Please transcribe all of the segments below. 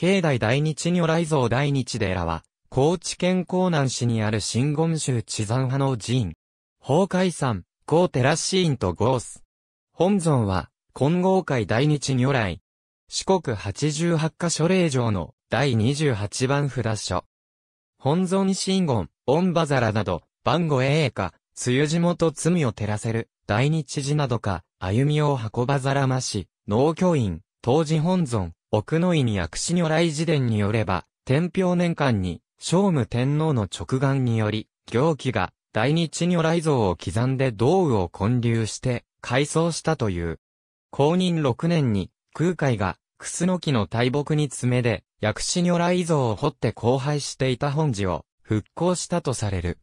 境内大日如来像大日寺は、高知県江南市にある新言宗地山派の寺院。法海山、高寺寺院とゴース。本尊は、金剛界大日如来。四国八十八箇所霊場の第28番札所。本尊神言、御馬皿など、番号栄華、梅雨地元罪を照らせる、大日寺などか、歩みを運ばざらまし、農教院、当時本尊、奥の井に薬師如来寺伝によれば、天平年間に、聖武天皇の直眼により、行基が、大日如来像を刻んで道具を建立して、改装したという。公認6年に、空海が、楠スノの大木に爪で、薬師如来像を掘って荒廃していた本寺を、復興したとされる。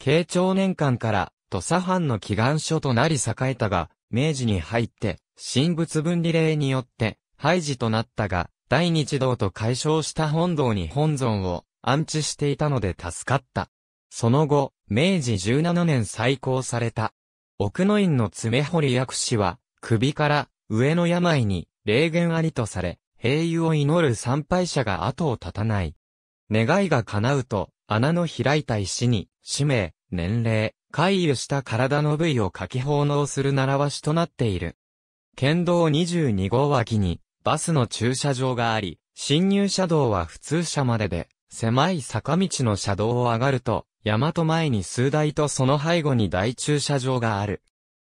慶長年間から、土佐藩の祈願所となり栄えたが、明治に入って、神仏分離令によって、廃寺となったが、第二道と解消した本堂に本尊を安置していたので助かった。その後、明治17年再興された。奥の院の爪堀薬師は、首から上の病に霊言ありとされ、平癒を祈る参拝者が後を絶たない。願いが叶うと、穴の開いた石に、氏名、年齢、回遊した体の部位を書き奉納する習わしとなっている。剣道22号脇に、バスの駐車場があり、進入車道は普通車までで、狭い坂道の車道を上がると、山と前に数台とその背後に大駐車場がある。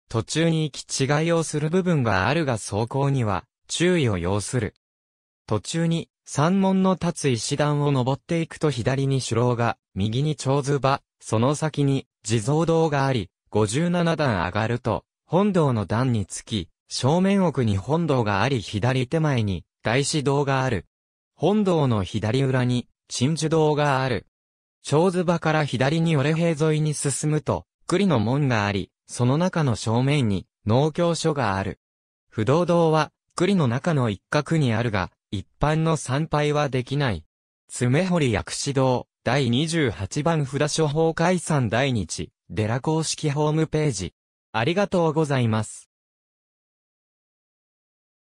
途中に行き違いをする部分があるが走行には注意を要する。途中に山門の立つ石段を登っていくと左に首楼が、右に長図場、その先に地蔵堂があり、57段上がると本堂の段につき、正面奥に本堂があり左手前に大師堂がある。本堂の左裏に鎮守堂がある。長津場から左に折れ平沿いに進むと、栗の門があり、その中の正面に農協所がある。不動堂は栗の中の一角にあるが、一般の参拝はできない。爪り薬師堂、第28番札処法解散第日、デラ公式ホームページ。ありがとうございます。